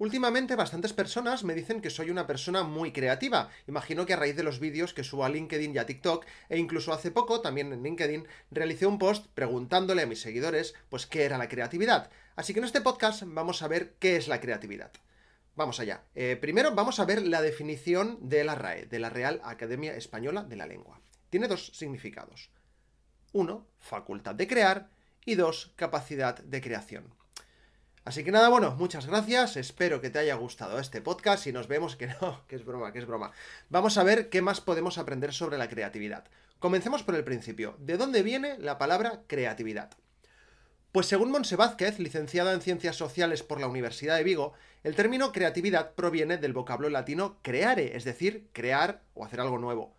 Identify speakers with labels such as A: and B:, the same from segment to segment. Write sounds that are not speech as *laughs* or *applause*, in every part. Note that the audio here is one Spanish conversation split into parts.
A: Últimamente bastantes personas me dicen que soy una persona muy creativa. Imagino que a raíz de los vídeos que subo a LinkedIn y a TikTok, e incluso hace poco también en LinkedIn, realicé un post preguntándole a mis seguidores pues qué era la creatividad. Así que en este podcast vamos a ver qué es la creatividad. Vamos allá. Eh, primero vamos a ver la definición de la RAE, de la Real Academia Española de la Lengua. Tiene dos significados. Uno, facultad de crear y dos, capacidad de creación. Así que nada, bueno, muchas gracias, espero que te haya gustado este podcast y nos vemos que no, *laughs* que es broma, que es broma. Vamos a ver qué más podemos aprender sobre la creatividad. Comencemos por el principio. ¿De dónde viene la palabra creatividad? Pues según Monse Vázquez, licenciada en Ciencias Sociales por la Universidad de Vigo, el término creatividad proviene del vocablo latino creare, es decir, crear o hacer algo nuevo.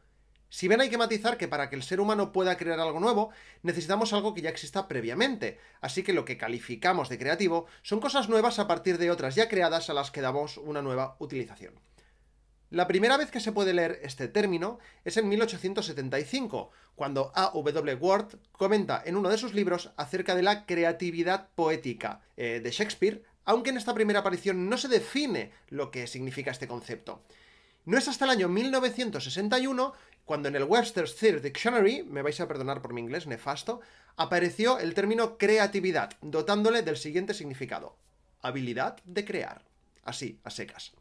A: Si bien hay que matizar que para que el ser humano pueda crear algo nuevo, necesitamos algo que ya exista previamente, así que lo que calificamos de creativo son cosas nuevas a partir de otras ya creadas a las que damos una nueva utilización. La primera vez que se puede leer este término es en 1875, cuando A. W. Ward comenta en uno de sus libros acerca de la creatividad poética eh, de Shakespeare, aunque en esta primera aparición no se define lo que significa este concepto. No es hasta el año 1961 cuando en el Webster's Third Dictionary, me vais a perdonar por mi inglés nefasto, apareció el término creatividad, dotándole del siguiente significado, habilidad de crear, así, a secas.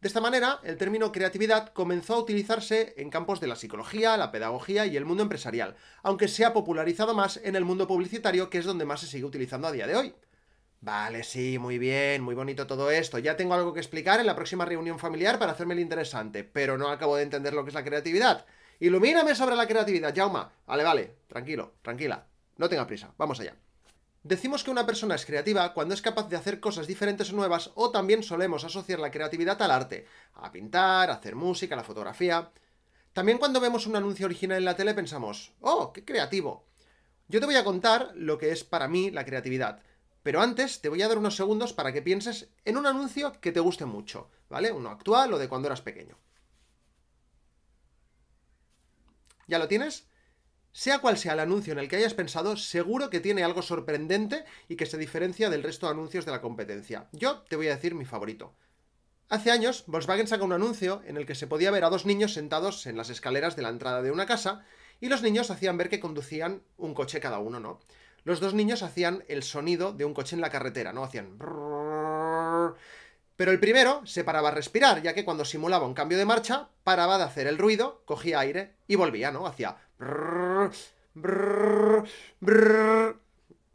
A: De esta manera, el término creatividad comenzó a utilizarse en campos de la psicología, la pedagogía y el mundo empresarial, aunque se ha popularizado más en el mundo publicitario, que es donde más se sigue utilizando a día de hoy. Vale, sí, muy bien, muy bonito todo esto. Ya tengo algo que explicar en la próxima reunión familiar para hacerme el interesante, pero no acabo de entender lo que es la creatividad. Ilumíname sobre la creatividad, Jauma. Vale, vale, tranquilo, tranquila. No tenga prisa, vamos allá. Decimos que una persona es creativa cuando es capaz de hacer cosas diferentes o nuevas, o también solemos asociar la creatividad al arte, a pintar, a hacer música, a la fotografía. También cuando vemos un anuncio original en la tele pensamos, ¡oh, qué creativo! Yo te voy a contar lo que es para mí la creatividad. Pero antes te voy a dar unos segundos para que pienses en un anuncio que te guste mucho, ¿vale? Uno actual o de cuando eras pequeño. ¿Ya lo tienes? Sea cual sea el anuncio en el que hayas pensado, seguro que tiene algo sorprendente y que se diferencia del resto de anuncios de la competencia. Yo te voy a decir mi favorito. Hace años, Volkswagen sacó un anuncio en el que se podía ver a dos niños sentados en las escaleras de la entrada de una casa y los niños hacían ver que conducían un coche cada uno, ¿no? los dos niños hacían el sonido de un coche en la carretera, ¿no? Hacían... Pero el primero se paraba a respirar, ya que cuando simulaba un cambio de marcha, paraba de hacer el ruido, cogía aire y volvía, ¿no? Hacía...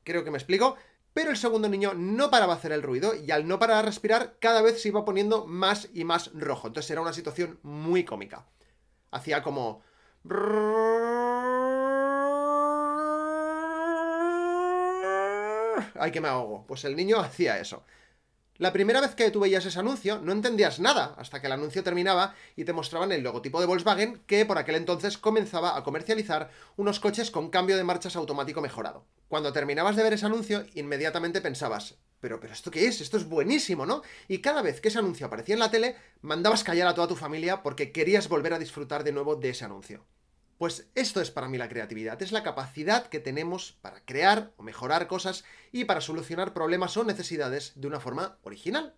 A: Creo que me explico. Pero el segundo niño no paraba a hacer el ruido y al no parar a respirar cada vez se iba poniendo más y más rojo. Entonces era una situación muy cómica. Hacía como... ¡Ay, que me ahogo! Pues el niño hacía eso. La primera vez que tú veías ese anuncio, no entendías nada hasta que el anuncio terminaba y te mostraban el logotipo de Volkswagen, que por aquel entonces comenzaba a comercializar unos coches con cambio de marchas automático mejorado. Cuando terminabas de ver ese anuncio, inmediatamente pensabas, pero, pero ¿esto qué es? Esto es buenísimo, ¿no? Y cada vez que ese anuncio aparecía en la tele, mandabas callar a toda tu familia porque querías volver a disfrutar de nuevo de ese anuncio. Pues esto es para mí la creatividad, es la capacidad que tenemos para crear o mejorar cosas y para solucionar problemas o necesidades de una forma original.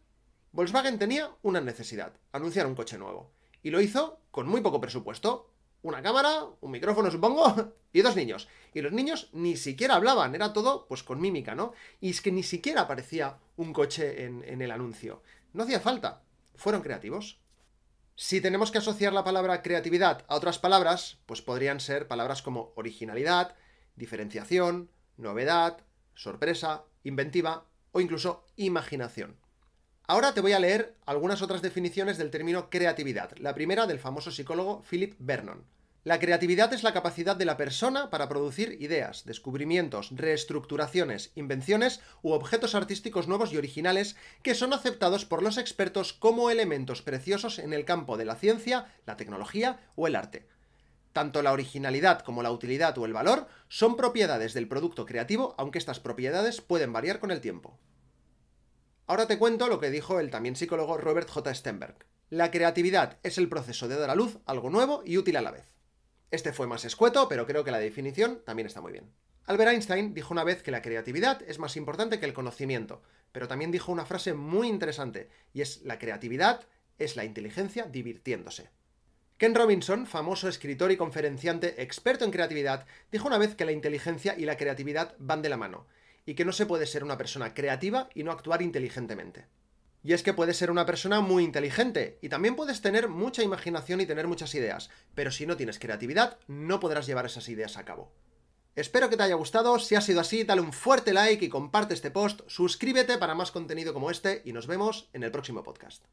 A: Volkswagen tenía una necesidad, anunciar un coche nuevo, y lo hizo con muy poco presupuesto, una cámara, un micrófono supongo, *laughs* y dos niños. Y los niños ni siquiera hablaban, era todo pues con mímica, ¿no? Y es que ni siquiera aparecía un coche en, en el anuncio. No hacía falta, fueron creativos. Si tenemos que asociar la palabra creatividad a otras palabras, pues podrían ser palabras como originalidad, diferenciación, novedad, sorpresa, inventiva o incluso imaginación. Ahora te voy a leer algunas otras definiciones del término creatividad, la primera del famoso psicólogo Philip Vernon. La creatividad es la capacidad de la persona para producir ideas, descubrimientos, reestructuraciones, invenciones u objetos artísticos nuevos y originales que son aceptados por los expertos como elementos preciosos en el campo de la ciencia, la tecnología o el arte. Tanto la originalidad como la utilidad o el valor son propiedades del producto creativo, aunque estas propiedades pueden variar con el tiempo. Ahora te cuento lo que dijo el también psicólogo Robert J. Stenberg. La creatividad es el proceso de dar a luz algo nuevo y útil a la vez. Este fue más escueto, pero creo que la definición también está muy bien. Albert Einstein dijo una vez que la creatividad es más importante que el conocimiento, pero también dijo una frase muy interesante, y es la creatividad es la inteligencia divirtiéndose. Ken Robinson, famoso escritor y conferenciante experto en creatividad, dijo una vez que la inteligencia y la creatividad van de la mano, y que no se puede ser una persona creativa y no actuar inteligentemente. Y es que puedes ser una persona muy inteligente y también puedes tener mucha imaginación y tener muchas ideas, pero si no tienes creatividad no podrás llevar esas ideas a cabo. Espero que te haya gustado, si ha sido así dale un fuerte like y comparte este post, suscríbete para más contenido como este y nos vemos en el próximo podcast.